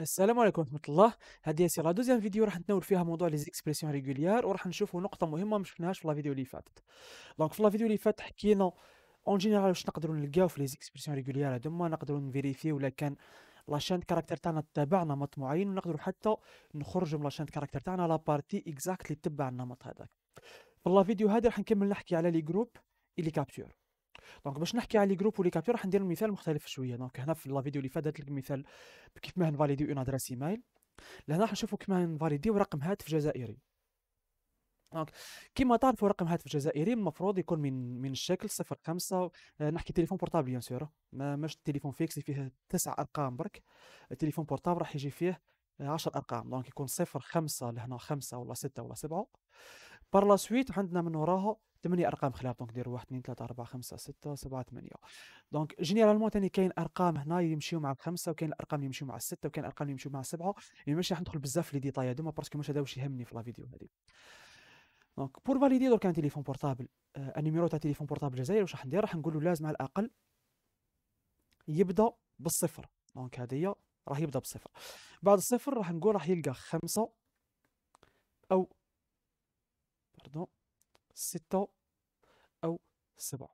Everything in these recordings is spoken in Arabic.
السلام عليكم ورحمه الله هذه سي لا دوزيام فيديو راح نتناول فيها موضوع لي زيكسبرسيون ريغوليير وراح نشوفوا نقطه مهمه ما شفناهاش في لا فيديو اللي فاتت دونك في لا فيديو اللي فاتت حكينا اون جينيرال واش نقدروا نلقاو في لي زيكسبرسيون ريغوليير هذوما نقدروا نفيريفيو ولا كان لاشين كاركتر تاعنا تبع نمط معين ونقدروا حتى نخرجوا من لاشين كاركتر تاعنا لا بارتي اكزاكتلي تبع النمط هذاك في لا فيديو هذا راح نكمل نحكي على لي جروب اللي كابتور دونك باش نحكي على لي جروب ولي كابتور راح ندير مثال مختلف شويه دونك هنا في لا فيديو اللي فاتت لك مثال كيف ما نفاليديو اون ادريس ايميل لهنا راح نشوفوا كيف ما نفاليديو رقم هاتف جزائري دونك كيما تعرفوا رقم هاتف جزائري المفروض يكون من من الشكل 05 آه، نحكي تليفون بورتابل بيان سور ما مش تليفون فيكس فيه تسع ارقام برك التليفون بورتابل راح يجي فيه 10 ارقام دونك يكون 05 لهنا 5 ولا 6 ولا 7 بار لا سويت عندنا من وراها ثمانية ارقام خلاف دونك ندير واحد اثنين ثلاثة أربعة خمسة ستة سبعة ثمانية دونك جينيرالمون ثاني كاين ارقام هنا يمشيو مع الخمسه وكاين الارقام اللي يمشيو مع السته وكاين الارقام اللي يمشيو مع السبعه يعني ماشي راح ندخل بزاف في لي ديتاي هذوما باسكو مش هذا واش يهمني في لا فيديو هذه دونك بور فاليدي دور كان تيليفون بورتابل آه النيميرو تاع تيليفون بورتابل الجزائري واش راح ندير راح نقول له لازم على الاقل يبدا بالصفر دونك هذه راح يبدا بالصفر بعد الصفر راح نقول راح يلقى خمسه او برضو ستة أو سبعة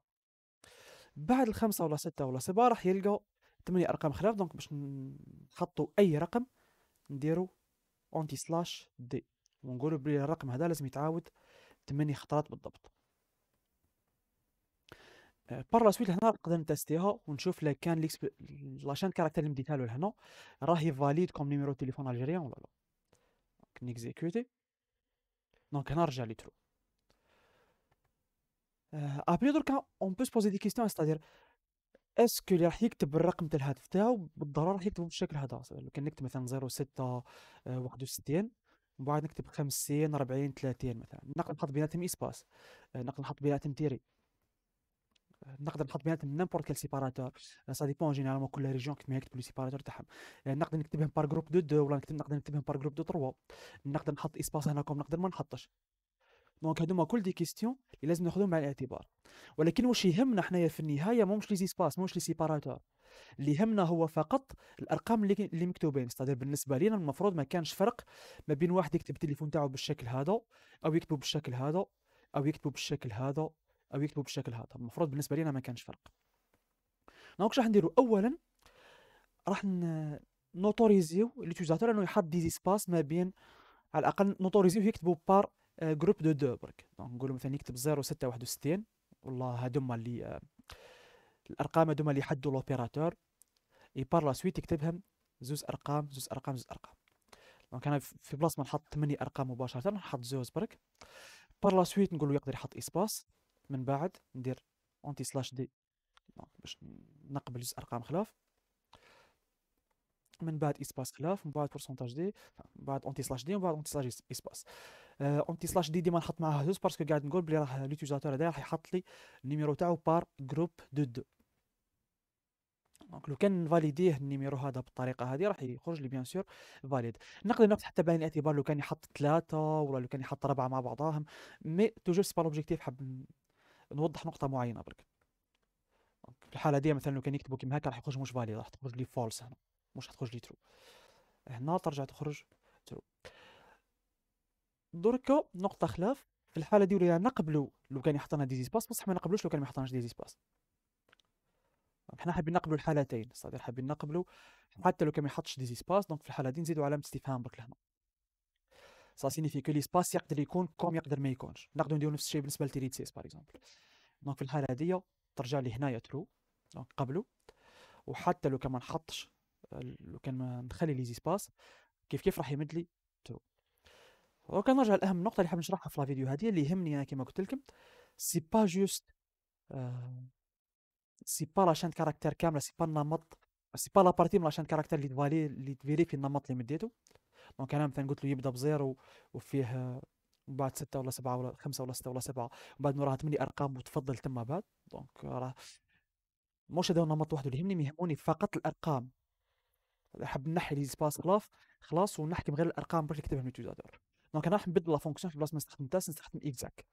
بعد الخمسة ولا ستة ولا سبعة راح يلقاو ثمانية أرقام خلاف دونك باش نحطوا أي رقم نديرو أونتي سلاش دي ونقولوا بلي الرقم هذا لازم يتعاود ثمانية خطرات بالضبط آه، بار لا سويت هنا نقدر نتستيها ونشوف لا كان ليكس شان كاركتير اللي مديتها له لهنا راهي فاليد كوم نيميرو تليفون الجيريان ولا لا نيكزيكوتي Donc نرجع لترو ابري دركا اون بو سبوزي دي كيستيون ستادير اسكو اللي راح يكتب الرقم تاع الهاتف تاعو بالضروره راح يكتبه بالشكل هذا لو كان نكتب مثلا 06 61 من بعد نكتب 50 40 30 مثلا نقدر نحط بيناتهم اسباس آه، نقدر نحط بيناتهم تيري نقدر نحط بيناتهم نيمبورت كيل سيباراتور سا ديبون جينيرالمون كل ريجيون كيما يكتبوا لي سيباراتور تاعهم euh, نقدر نكتبهم بار جروب دو دو ولا نكتب نقدر نكتبهم بار جروب دو تروا نقدر نحط اسباس كوم نقدر ما نحطش دونك هادو كل دي كيستيون اللي لازم ناخذهم مع الاعتبار ولكن واش يهمنا حنايا في النهايه موش لي زيسباس ماهمش لي سيباراتور اللي يهمنا هو فقط الارقام اللي اللي مكتوبين استاذ بالنسبه لينا المفروض ما كانش فرق ما بين واحد يكتب التليفون تاعو بالشكل هذا او يكتبه بالشكل هذا او يكتبه بالشكل هذا او يكتبوا بالشكل هذا المفروض بالنسبه لينا ما كانش فرق دونك راح نديرو اولا راح نوتوريزيو ليتيزاتور انه يحط دي سباس ما بين على الاقل نوتوريزيو يكتبوا بار جروب دو دو برك دونك نقولوا مثلا يكتب 0661 والله هادوما اللي آه، الارقام هادوما اللي يحدوا لوبيراتور اي بار لا سويت يكتبهم زوز ارقام زوز ارقام زوز ارقام دونك انا في بلاصه ما نحط 8 ارقام مباشره نحط زوز برك بار لا سويت نقولوا يقدر يحط اسباس من بعد ندير اونتي سلاش دي باش نقبل جزء ارقام خلاف من بعد اسباس خلاف من بعد بورسونتاج دي من بعد اونتي سلاش دي ومن بعد اونتي سلاش اسباس اونتي سلاش دي ديما نحط معاها زوز باسكو قاعد نقول بلي راه لوتيزاتور هذا راح يحط لي النيميرو تاعو بار جروب دو دو دونك لو كان فاليديه النيميرو هذا بالطريقه هذه راح يخرج لي بيان سور فاليد نقدر ناخذ حتى بعين الاعتبار لو كان يحط ثلاثه ولا لو كان يحط اربعه مع بعضاهم مي توجور سي با لوبجيكتيف حاب نوضح نقطه معينه برك في الحاله دي مثلا لو كان يكتبوا كيما هكا راح يخرج مش فاليد راح تخرج لي فولس هنا مش راح تخرج لي ترو هنا ترجع تخرج ترو دركا نقطه خلاف في الحاله دي ولينا نقبلوا لو كان يحط لنا ديزي سباس بصح ما نقبلوش لو كان ما يحطناش ديزي سباس حنا حابين نقبلوا الحالتين صدير حابين نقبلوا حتى لو كان ما يحطش ديزي سباس دونك في الحاله دي نزيدوا علامه استفهام برك لهنا سا سينيفي ليسباس يقدر يكون كوم يقدر ما يكونش نقدر نديرو نفس الشيء بالنسبه لتيريتسيس باغ اكزومبل دونك في الحاله هذه ترجع لي هنايا ترو دونك قبلو وحتى لو كان ما نحطش لو كان ما نخلي لي زيسباس كيف كيف راح يمد لي ترو دونك نرجع لاهم نقطه اللي حاب نشرحها في الفيديو هذه اللي يهمني انا كما قلت لكم سي با جوست سي با شان كاركتير كامله سي با النمط سي با لابارتي من شان كاركتير اللي تفالي اللي تفيريفي النمط اللي مديته دونك انا مثلا قلت له يبدا بزيرو وفيه من بعد ستة ولا سبعة ولا خمسة ولا ستة ولا سبعة ومن بعد وراها ثمانية أرقام وتفضل تما بعد دونك راه مش هذا نمط وحده اللي يهمني يهموني فقط الأرقام حب نحي لي سباس كلاف خلاص ونحكم غير الأرقام برك اللي كتبها الميتيزاتور دونك أنا راح نبدل لا فونكسيون في بلاصة ما نستخدمتهاش نستخدم إكزاك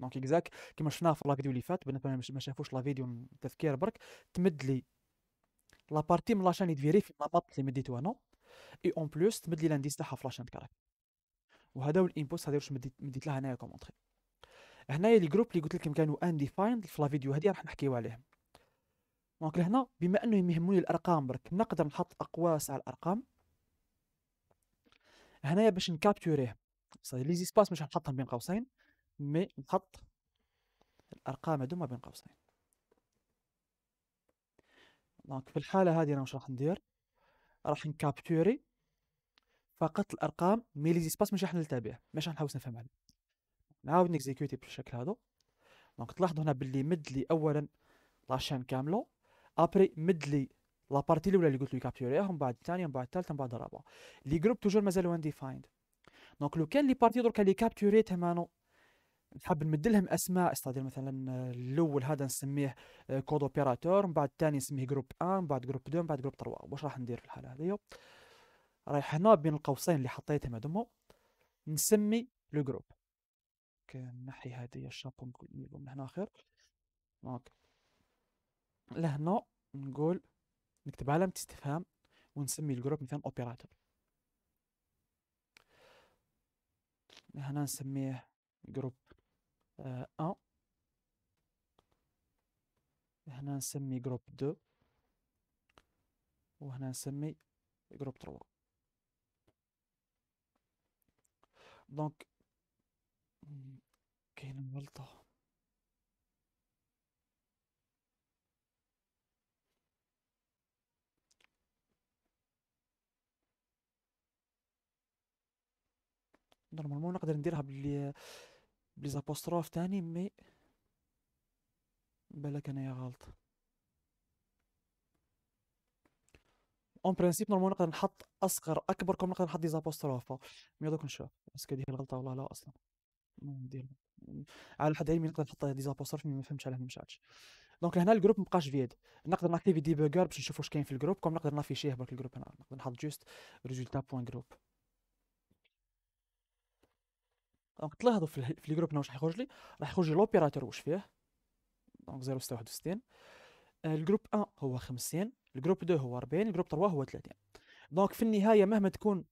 دونك إكزاك كما شفنا في لا فيديو اللي فات بالنسبة ما شافوش لا فيديو تذكير برك تمد لي لا بارتي من لاشان دي في النمط اللي مديته أنا اي اون بلوس تمد لي لانديس تاعها في لاشين كاركتر وهذا هو الانبوست هذا واش مديت, مديت لها هنايا كومونتري هنايا لي جروب اللي قلت لكم كانوا انديفايند في لا فيديو هذه راح نحكيو عليهم دونك لهنا بما انه يهمني الارقام برك نقدر نحط اقواس على الارقام هنايا باش نكابتوريه صافي لي زيسباس مش نحطهم بين قوسين مي نحط الارقام هذوما بين قوسين دونك في الحاله هذه انا واش راح ندير راح نكابتوري فقط الارقام مي دي سباس ماشي راح نلتبع ماشي راح نحوس نفهم عليه نعاود نكزيكوتي بالشكل هذا دونك تلاحظوا هنا باللي مد لي اولا لاشين كاملو ابري مد لي لابارتي الاولى اللي قلت له كابتوريها من بعد الثانيه من بعد الثالثه من بعد الرابعه لي جروب توجور مازالوا انديفايند دونك لو كان لي بارتي دروك اللي كابتوري تمانو نحب نمد لهم اسماء استاذ مثلا الاول هذا نسميه آه، كود اوبيراتور من بعد الثاني نسميه جروب ان من بعد جروب دو من بعد جروب 3 واش راح ندير في الحاله هذه رايح هنا بين القوسين اللي حطيتهم هذوما نسمي لو جروب نحي هذه الشابون نقول من هنا خير دونك لهنا نقول نكتب علامة استفهام ونسمي الجروب مثلا اوبيراتور هنا نسميه جروب 1 آه، هنا نسمي جروب 2 وهنا نسمي جروب 3 دونك كاين غلطه نورمالمون نقدر نديرها باللي بليز ابوستروف تاني مي بالك انايا غلط اون برانسيب نورمال نقدر نحط اصغر اكبر كوم نقدر نحط ديزابوستروف مي دوك نشوف اسكو دي الغلطه ولا لا اصلا ندير على حد علمي نقدر نحط ديزابوستروف ما فهمتش علاه ما مشاتش دونك هنا الجروب مابقاش فيد نقدر ناكتيفي ديبوغر باش نشوف واش كاين في الجروب كوم نقدر نافيشيه برك الجروب هنا نقدر نحط جوست ريزولتا بوان جروب دونك تلاحظوا في, في الجروب هنا واش حيخرج لي راح يخرج لي لوبيراتور واش فيه دونك 0 61 آه، الجروب 1 هو 50 الجروب 2 هو 40 الجروب 3 هو 30 دونك في النهايه مهما تكون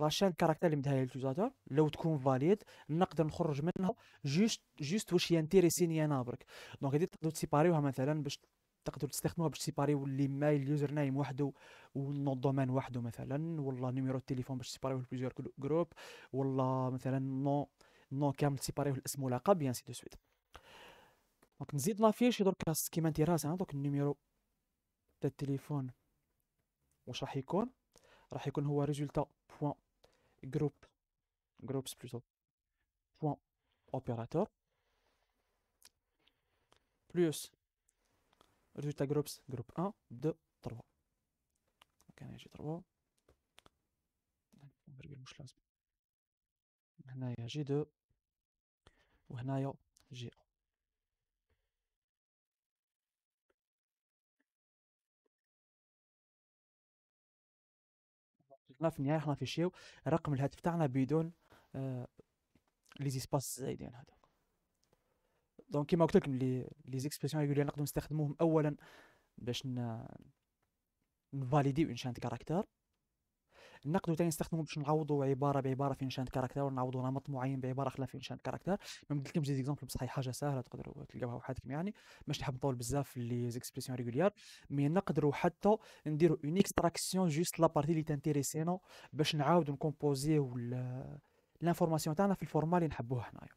لاشين كاركتر اللي مديها لليوتيزاتور لو تكون فاليد نقدر نخرج منها جوست جوست واش ينتيريسيني انا برك دونك هادي تقدروا تسيباريوها مثلا باش تقدروا تستخدموها باش تسيباريو الايميل اليوزر نايم وحده والنوت دومين وحده مثلا ولا نيميرو التليفون باش سيباريو لبليزيور جروب ولا مثلا نو نو كامل سيباريو الاسم واللقب يعني سي دو سويت دونك نزيد لافيش درك كيما انت راسها دوك النيميرو تاع التليفون واش راح يكون راح يكون هو ريزولتا بوان جروب جروبس بلوتو بوان اوبيراتور بلوس résultat جروبس جروب 1, 2, 3 كان يجي 3 مش لازم هنايا جي 2 وهنايا جي 1 حنا في النهايه حنا في شيو رقم الهاتف تاعنا بدون آه لي زيسباس زايدين هذا دونك كيما قلت لكم لي لي زيكسبرسيون ريغولير نقدروا نستخدموهم اولا باش ن... نفاليديو ان شانت كاركتر نقدروا ثاني نستخدموا باش نعوضوا عباره بعباره في انشانت كاركتر ونعوضوا نمط معين بعباره خلاف في انشانت كاركتر ما لكم زي زيكزامبل بصح حاجه سهله تقدروا تلقاوها وحدكم يعني باش نحب نطول بزاف في لي زيكسبرسيون ريغولير مي نقدروا حتى نديروا اون اكستراكسيون جوست لا بارتي لي تانتيريسينو باش نعاودوا نكومبوزيو لانفورماسيون تاعنا في الفورما اللي نحبوه حنايا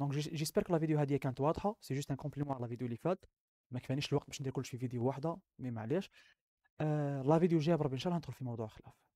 دونك جيسبر كو لا فيديو هذه كانت واضحه سي جوست ان كومبليمون على لا فيديو اللي فات ما كفانيش الوقت باش ندير كلشي في فيديو واحده مي معليش آه لا فيديو جايه بربي ان شاء الله ندخل في موضوع خلاف